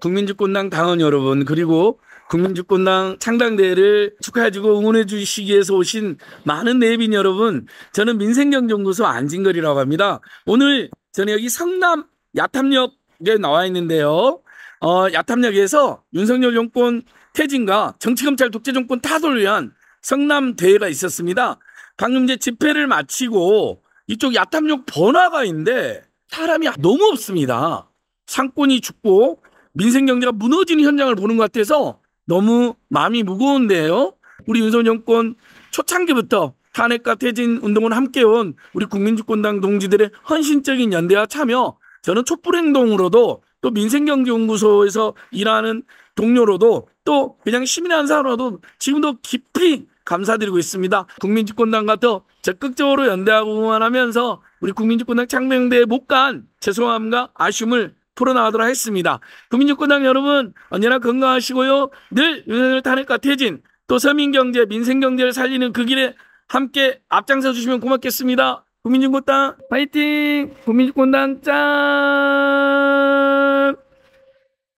국민주권당 당원 여러분 그리고 국민주권당 창당대회를 축하해주고 응원해 주시기 위해서 오신 많은 내빈 여러분 저는 민생경정구소 안진걸이라고 합니다. 오늘 저는 여기 성남 야탐역에 나와 있는데요. 어, 야탐역에서 윤석열 정권 퇴진과 정치검찰 독재정권 타도를 위한 성남 대회가 있었습니다. 방금 제 집회를 마치고 이쪽 야탐역 번화가인데 사람이 너무 없습니다. 상권이 죽고 민생 경제가 무너지는 현장을 보는 것 같아서 너무 마음이 무거운데요. 우리 윤석열 정권 초창기부터 탄핵과 퇴진 운동을 함께 온 우리 국민주권당 동지들의 헌신적인 연대와 참여 저는 촛불행동으로도 또 민생경제연구소에서 일하는 동료로도 또 그냥 시민 한 사람으로도 지금도 깊이 감사드리고 있습니다. 국민주권당과 더 적극적으로 연대하고원 하면서 우리 국민주권당 창명대에못 간 죄송함과 아쉬움을 풀어나가도록 했습니다 국민주권당 여러분 언제나 건강하시고요. 늘 윤석열 탄핵과 퇴진 또 서민경제 민생경제를 살리는 그 길에 함께 앞장서 주시면 고맙겠습니다. 국민주권당 파이팅! 국민주권당 짠!